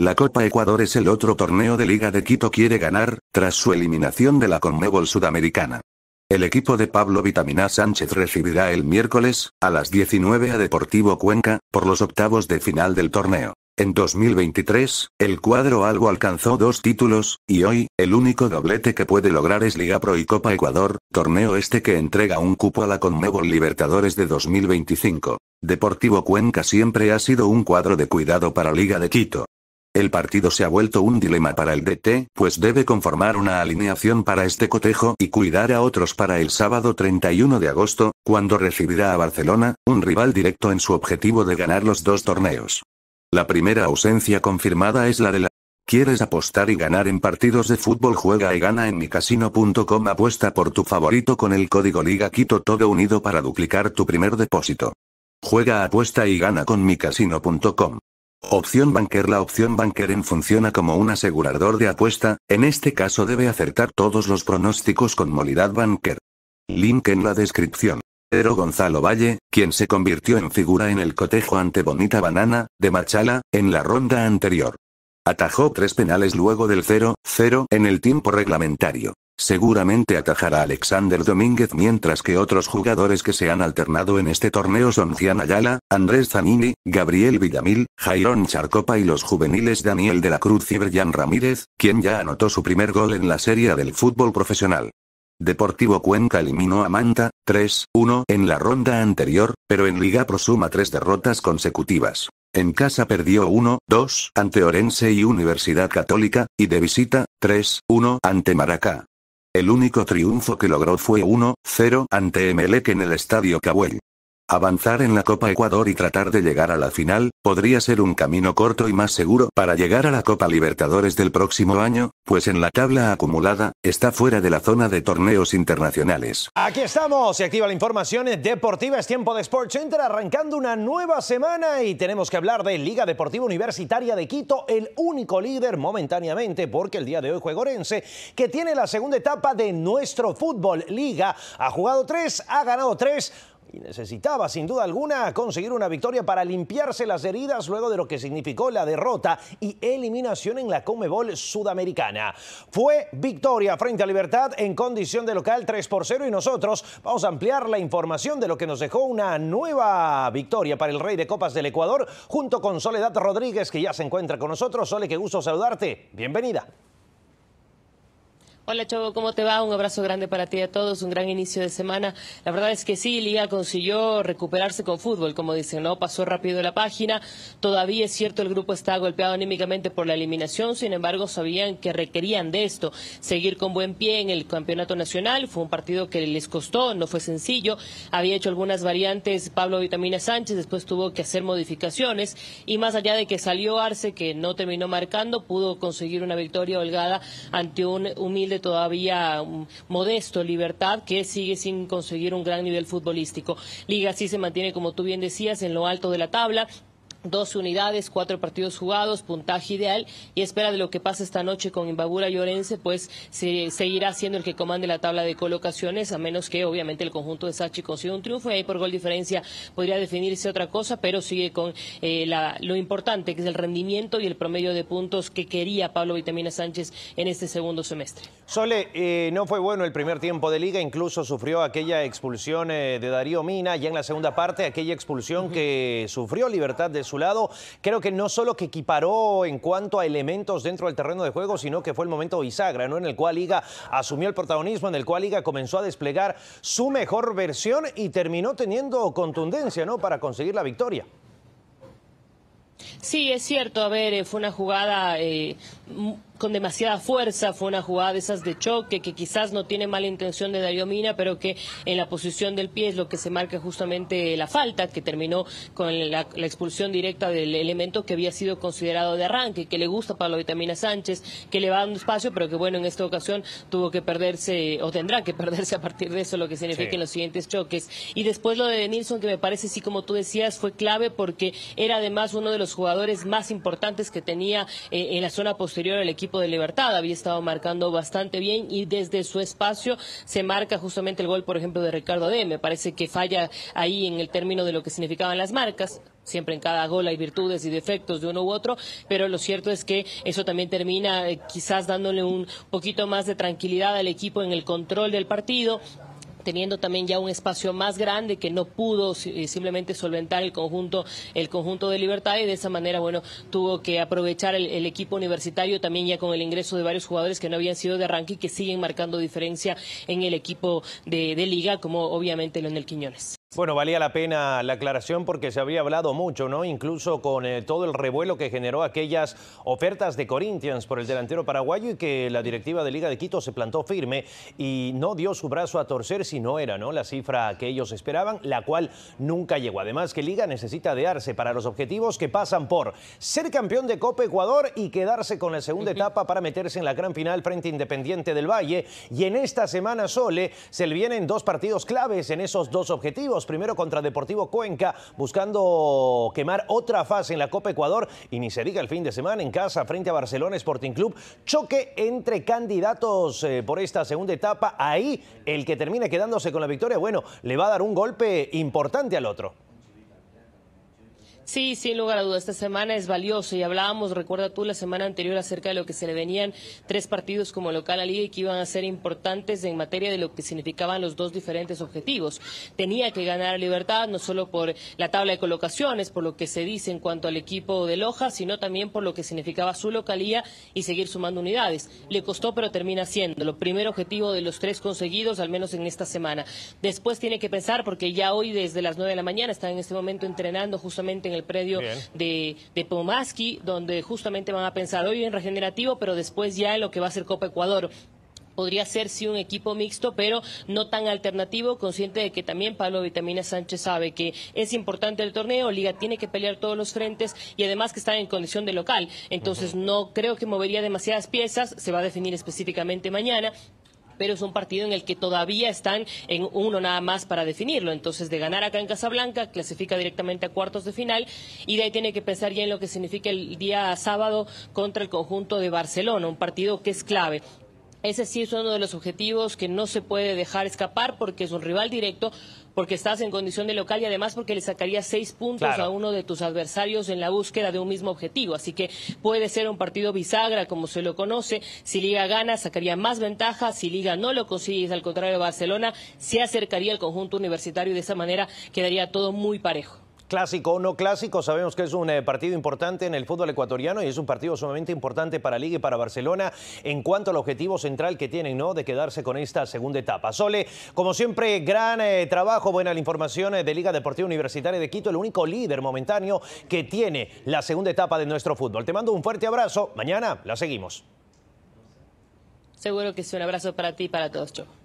La Copa Ecuador es el otro torneo de Liga de Quito quiere ganar, tras su eliminación de la Conmebol Sudamericana. El equipo de Pablo Vitamina Sánchez recibirá el miércoles, a las 19 a Deportivo Cuenca, por los octavos de final del torneo. En 2023, el cuadro algo alcanzó dos títulos, y hoy, el único doblete que puede lograr es Liga Pro y Copa Ecuador, torneo este que entrega un cupo a la Conmebol Libertadores de 2025. Deportivo Cuenca siempre ha sido un cuadro de cuidado para Liga de Quito. El partido se ha vuelto un dilema para el DT, pues debe conformar una alineación para este cotejo y cuidar a otros para el sábado 31 de agosto, cuando recibirá a Barcelona, un rival directo en su objetivo de ganar los dos torneos. La primera ausencia confirmada es la de la... ¿Quieres apostar y ganar en partidos de fútbol? Juega y gana en micasino.com. Apuesta por tu favorito con el código Liga Quito todo unido para duplicar tu primer depósito. Juega apuesta y gana con micasino.com. Opción banker La opción banker en funciona como un asegurador de apuesta, en este caso debe acertar todos los pronósticos con Molidad Banker. Link en la descripción. Pero Gonzalo Valle, quien se convirtió en figura en el cotejo ante Bonita Banana, de Machala, en la ronda anterior. Atajó tres penales luego del 0-0 en el tiempo reglamentario. Seguramente atajará Alexander Domínguez mientras que otros jugadores que se han alternado en este torneo son Gian Ayala, Andrés Zanini, Gabriel Villamil, Jairón Charcopa y los juveniles Daniel de la Cruz y Brian Ramírez, quien ya anotó su primer gol en la Serie del fútbol profesional. Deportivo Cuenca eliminó a Manta, 3-1 en la ronda anterior, pero en Liga prosuma tres derrotas consecutivas. En casa perdió 1-2 ante Orense y Universidad Católica, y de visita, 3-1 ante Maracá. El único triunfo que logró fue 1-0 ante Emelec en el Estadio cabello Avanzar en la Copa Ecuador y tratar de llegar a la final, podría ser un camino corto y más seguro para llegar a la Copa Libertadores del próximo año, pues en la tabla acumulada, está fuera de la zona de torneos internacionales. Aquí estamos, se activa la información deportiva, es tiempo de Sports Center, arrancando una nueva semana y tenemos que hablar de Liga Deportiva Universitaria de Quito, el único líder momentáneamente, porque el día de hoy juega Orense, que tiene la segunda etapa de nuestro fútbol. Liga ha jugado tres, ha ganado tres, y necesitaba sin duda alguna conseguir una victoria para limpiarse las heridas luego de lo que significó la derrota y eliminación en la Comebol Sudamericana. Fue victoria frente a Libertad en condición de local 3 por 0 y nosotros vamos a ampliar la información de lo que nos dejó una nueva victoria para el Rey de Copas del Ecuador junto con Soledad Rodríguez que ya se encuentra con nosotros. Sole, qué gusto saludarte. Bienvenida. Hola Chavo, ¿cómo te va? Un abrazo grande para ti y a todos, un gran inicio de semana. La verdad es que sí, Liga consiguió recuperarse con fútbol, como dicen, ¿no? Pasó rápido la página. Todavía es cierto, el grupo está golpeado anímicamente por la eliminación, sin embargo, sabían que requerían de esto, seguir con buen pie en el campeonato nacional. Fue un partido que les costó, no fue sencillo. Había hecho algunas variantes Pablo Vitamina Sánchez, después tuvo que hacer modificaciones y más allá de que salió Arce, que no terminó marcando, pudo conseguir una victoria holgada ante un humilde todavía mm, modesto Libertad, que sigue sin conseguir un gran nivel futbolístico. Liga sí se mantiene, como tú bien decías, en lo alto de la tabla, dos unidades, cuatro partidos jugados, puntaje ideal y espera de lo que pasa esta noche con Imbabura Llorense, pues se, seguirá siendo el que comande la tabla de colocaciones, a menos que obviamente el conjunto de Sachi consiga un triunfo y ahí por gol diferencia podría definirse otra cosa, pero sigue con eh, lo importante que es el rendimiento y el promedio de puntos que quería Pablo Vitamina Sánchez en este segundo semestre. Sole, eh, no fue bueno el primer tiempo de liga, incluso sufrió aquella expulsión eh, de Darío Mina, y en la segunda parte aquella expulsión que sufrió Libertad de su lado. Creo que no solo que equiparó en cuanto a elementos dentro del terreno de juego, sino que fue el momento bisagra, ¿no? En el cual Liga asumió el protagonismo, en el cual Liga comenzó a desplegar su mejor versión y terminó teniendo contundencia, ¿no? Para conseguir la victoria. Sí, es cierto. A ver, eh, fue una jugada eh, con demasiada fuerza, fue una jugada de esas de choque que quizás no tiene mala intención de Darío Mina, pero que en la posición del pie es lo que se marca justamente la falta, que terminó con la, expulsión directa del elemento que había sido considerado de arranque, que le gusta para la Vitamina Sánchez, que le va un espacio, pero que bueno, en esta ocasión tuvo que perderse o tendrá que perderse a partir de eso, lo que significa en los siguientes choques. Y después lo de Nilsson, que me parece, sí, como tú decías, fue clave porque era además uno de los jugadores más importantes que tenía eh, en la zona posterior del equipo de Libertad había estado marcando bastante bien y desde su espacio se marca justamente el gol, por ejemplo, de Ricardo D. Me parece que falla ahí en el término de lo que significaban las marcas siempre en cada gol hay virtudes y defectos de uno u otro, pero lo cierto es que eso también termina eh, quizás dándole un poquito más de tranquilidad al equipo en el control del partido, teniendo también ya un espacio más grande que no pudo eh, simplemente solventar el conjunto, el conjunto de Libertad y de esa manera, bueno, tuvo que aprovechar el, equipo universitario también ya con el ingreso de varios jugadores que no habían sido de arranque y que siguen marcando diferencia en el equipo de, de liga, como obviamente Leonel Quiñones. Bueno, valía la pena la aclaración porque se había hablado mucho, ¿no? Incluso con eh, todo el revuelo que generó aquellas ofertas de Corinthians por el delantero paraguayo y que la directiva de Liga de Quito se plantó firme y no dio su brazo a torcer si no era, ¿no? La cifra que ellos esperaban, la cual nunca llegó. Además que Liga necesita dearse para los objetivos que pasan por ser campeón de Copa Ecuador y quedarse con la segunda etapa para meterse en la gran final frente a Independiente del Valle. Y en esta semana, Sole, se le vienen dos partidos claves en esos dos objetivos primero contra Deportivo Cuenca, buscando quemar otra fase en la Copa Ecuador. y diga el fin de semana en casa frente a Barcelona Sporting Club. Choque entre candidatos eh, por esta segunda etapa. Ahí el que termine quedándose con la victoria, bueno, le va a dar un golpe importante al otro. Sí, sin lugar a duda, esta semana es valiosa y hablábamos, recuerda tú, la semana anterior acerca de lo que se le venían tres partidos como local a Liga y que iban a ser importantes en materia de lo que significaban los dos diferentes objetivos. Tenía que ganar Libertad, no solo por la tabla de colocaciones, por lo que se dice en cuanto al equipo de Loja, sino también por lo que significaba su localía y seguir sumando unidades. Le costó, pero termina siendo lo primer objetivo de los tres conseguidos, al menos en esta semana. Después tiene que pensar, porque ya hoy desde las nueve de la mañana están en este momento entrenando justamente en el el predio de, Pomaski, donde justamente van a pensar hoy en regenerativo, pero después ya en lo que va a ser Copa Ecuador podría ser sí un equipo mixto, pero no tan alternativo, consciente de que también Pablo Vitamina Sánchez sabe que es importante el torneo, Liga tiene que pelear todos los frentes y además que está en condición de local. Entonces no creo que movería demasiadas piezas, se va a definir específicamente mañana, pero es un partido en el que todavía están en uno nada más para definirlo. Entonces, de ganar acá en Casablanca, clasifica directamente a cuartos de final y de ahí tiene que pensar ya en lo que significa el día sábado contra el conjunto de Barcelona, un partido que es clave. Ese sí es uno de los objetivos que no se puede dejar escapar porque es un rival directo, porque estás en condición de local y además porque le sacaría seis puntos a uno de tus adversarios en la búsqueda de un mismo objetivo. Así que puede ser un partido bisagra, como se lo conoce. Si Liga gana, sacaría más ventaja. Si Liga no lo consigue, al contrario Barcelona, se acercaría al conjunto universitario y de esa manera quedaría todo muy parejo. Clásico o no clásico, sabemos que es un eh, partido importante en el fútbol ecuatoriano y es un partido sumamente importante para Liga y para Barcelona en cuanto al objetivo central que tienen, ¿no? De quedarse con esta segunda etapa. Sole, como siempre, gran eh, trabajo, buena la información eh, de Liga Deportiva Universitaria de Quito, el único líder momentáneo que tiene la segunda etapa de nuestro fútbol. Te mando un fuerte abrazo, mañana la seguimos. Seguro que es un abrazo para ti y para todos,